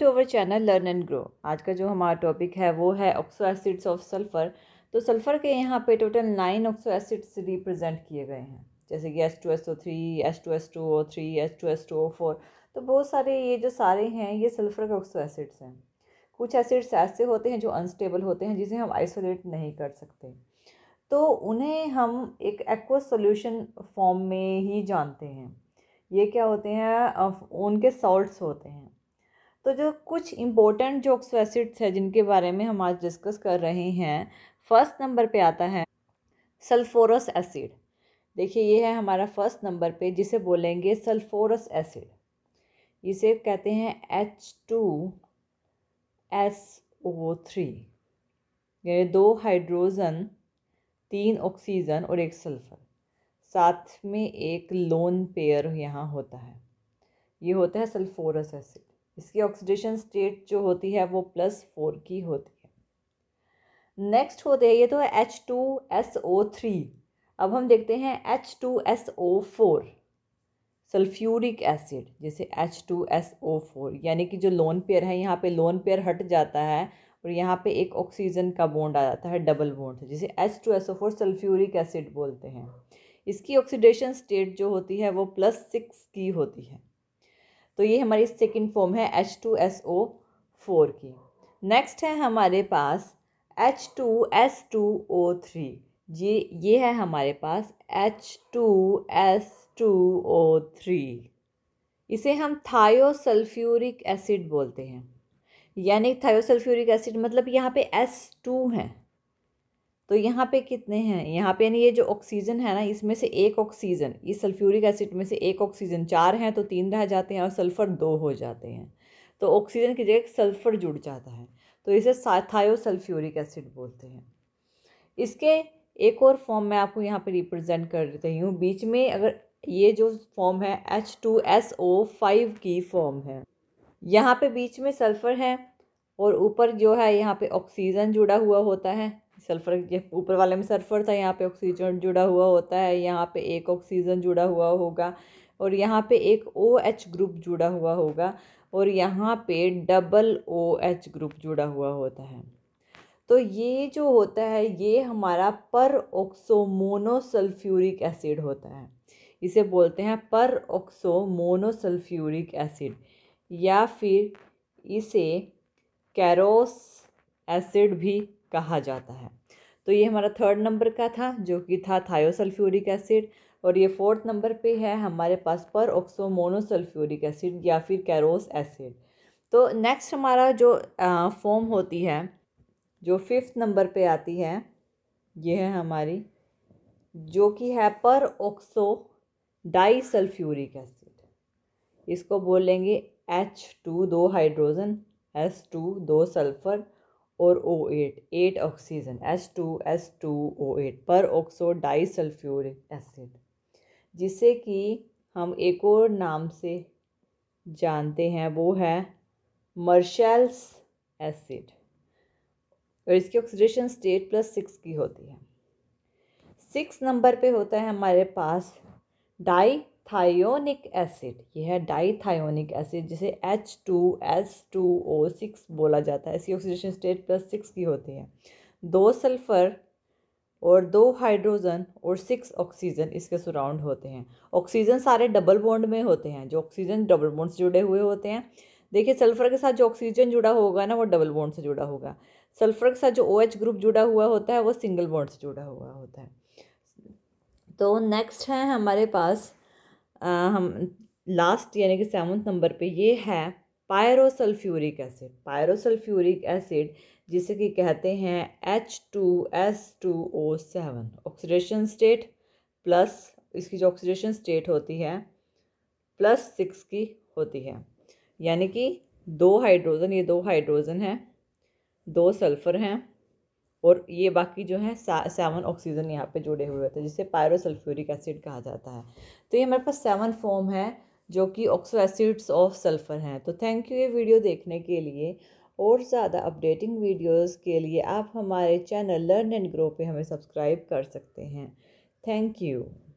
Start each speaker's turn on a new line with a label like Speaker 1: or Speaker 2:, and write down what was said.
Speaker 1: to our channel learn and grow आज का जो हमारा टॉपिक है वो है ऑक्सो एसिड्स ऑफ सल्फ़र तो सल्फ़र के यहाँ पे total nine oxo acids represent किए गए हैं जैसे कि S two S O three S two S two O three S two S two O four तो बहुत सारे ये जो सारे हैं ये सल्फ़र के ऑक्सो एसिड्स हैं कुछ एसिड्स ऐसे होते हैं जो अनस्टेबल होते हैं जिसे हम आइसोलेट नहीं कर सकते तो उन्हें हम एक एक्व सोल्यूशन फॉर्म में ही जानते हैं ये क्या होते हैं उनके सॉल्ट्स होते हैं तो जो कुछ इम्पोर्टेंट जो ऑक्सो एसिड्स हैं जिनके बारे में हम आज डिस्कस कर रहे हैं फर्स्ट नंबर पे आता है सल्फोरस एसिड देखिए ये है हमारा फर्स्ट नंबर पे जिसे बोलेंगे सल्फोरस एसिड इसे कहते हैं H two S O three यानी दो हाइड्रोजन तीन ऑक्सीजन और एक सल्फर साथ में एक लोन पेयर यहाँ होता है ये होता है सल्फोरस एसिड इसकी ऑक्सीडेशन स्टेट जो होती है वो प्लस फोर की होती है नेक्स्ट होते हैं ये तो है H two S O three अब हम देखते हैं H two S O four sulphuric acid जैसे H two S O four यानी कि जो लोन पेयर है यहाँ पे लोन पेयर हट जाता है और यहाँ पे एक ऑक्सीजन का बॉन्ड आ जाता है डबल बॉन्ड जिसे H two S O four sulphuric acid बोलते हैं इसकी ऑक्सीडेशन स्टेट जो होती है वो प्लस सिक्स की होती है तो ये हमारी सेकेंड फॉर्म है H two S O four की नेक्स्ट है हमारे पास H two S two O three ये ये है हमारे पास H two S two O three इसे हम थायोसल्फ्यूरिक एसिड बोलते हैं यानी थायोसल्फ्यूरिक एसिड मतलब यहाँ पे एस टू है तो यहाँ पे कितने हैं यहाँ पे यानी ये जो ऑक्सीजन है ना इसमें से एक ऑक्सीजन ये सल्फ्यूरिक एसिड में से एक ऑक्सीजन चार हैं तो तीन रह जाते हैं और सल्फ़र दो हो जाते हैं तो ऑक्सीजन की जगह सल्फ़र जुड़ जाता है तो इसे थायोसल्फ्यूरिक एसिड बोलते हैं इसके एक और फॉर्म मैं आपको यहाँ पर रिप्रजेंट कर रही हूँ बीच में अगर ये जो फॉर्म है H two S O five की फॉर्म है यहाँ पे बीच में सल्फ़र है और ऊपर जो है यहाँ पे ऑक्सीजन जुड़ा हुआ होता है सल्फ़र के ऊपर वाले में सल्फ़र था यहाँ पे ऑक्सीजन जुड़ा हुआ होता है यहाँ पे एक ऑक्सीजन जुड़ा हुआ होगा और यहाँ पे एक ओ एच ग्रुप जुड़ा हुआ होगा और यहाँ पे डबल ओ एच ग्रुप जुड़ा हुआ होता है तो ये जो होता है ये हमारा पर ऑक्सोमोनोसल्फ्यूरिक एसिड होता है इसे बोलते हैं पर ऑक्सोमोनोसल्फ्यूरिक एसिड या फिर इसे कैरोस एसिड भी कहा जाता है तो ये हमारा थर्ड नंबर का था जो कि था थायोसल्फ्यूरिक एसिड और ये फोर्थ नंबर पे है हमारे पास पर ऑक्सो मोनोसल्फ्यूरिक एसिड या फिर कैरोस एसिड तो नेक्स्ट हमारा जो फॉर्म होती है जो फिफ्थ नंबर पे आती है ये है हमारी जो कि है पर ऑक्सो डाईसल्फ्यूरिक एसिड इसको बोलेंगे एच टू दो हाइड्रोजन एस टू दो सल्फ़र और O eight eight oxygen S S two two O eight peroxodisulphuric acid जिसे कि हम एक और नाम से जानते हैं वो है मर्शल्स एसिड और इसकी ऑक्सीडेशन स्टेट प्लस सिक्स की होती है सिक्स नंबर पे होता है हमारे पास डाई थायोनिक एसिड यह है डाईथायोनिक एसिड जिसे H two S two O six बोला जाता है इसकी ऑक्सीडेशन स्टेट प्लस सिक्स की होती है दो सल्फ़र और दो हाइड्रोजन और सिक्स ऑक्सीजन इसके सराउंड होते हैं ऑक्सीजन सारे डबल बॉन्ड में होते हैं जो ऑक्सीजन डबल बॉन्ड से जुड़े हुए होते हैं देखिए सल्फर के साथ जो ऑक्सीजन जुड़ा होगा ना वो डबल बॉन्ड से जुड़ा होगा सल्फर के साथ जो ओ OH ग्रुप जुड़ा हुआ होता है वो सिंगल बॉन्ड से जुड़ा हुआ होता है तो नेक्स्ट है हमारे पास हम लास्ट यानी कि सेवन्थ नंबर पे ये है पायरोसल्फ्यूरिक एसिड पायरोसल्फ्यूरिक एसिड जिसे कि कहते हैं H two S two O seven oxidation state plus इसकी जो ऑक्सीडेशन स्टेट होती है प्लस सिक्स की होती है यानी कि दो हाइड्रोजन ये दो हाइड्रोजन हैं दो सल्फ़र हैं और ये बाकी जो है सेवन ऑक्सीजन यहाँ पे जुड़े हुए होते हैं जिसे पायरोसल्फ्यूरिक एसिड कहा जाता है तो ये हमारे पास सेवन फॉर्म है जो कि ऑक्सो एसिड्स ऑफ सल्फ़र हैं तो थैंक यू ये वीडियो देखने के लिए और ज़्यादा अपडेटिंग वीडियोस के लिए आप हमारे चैनल लर्न एंड ग्रो पे हमें सब्सक्राइब कर सकते हैं थैंक यू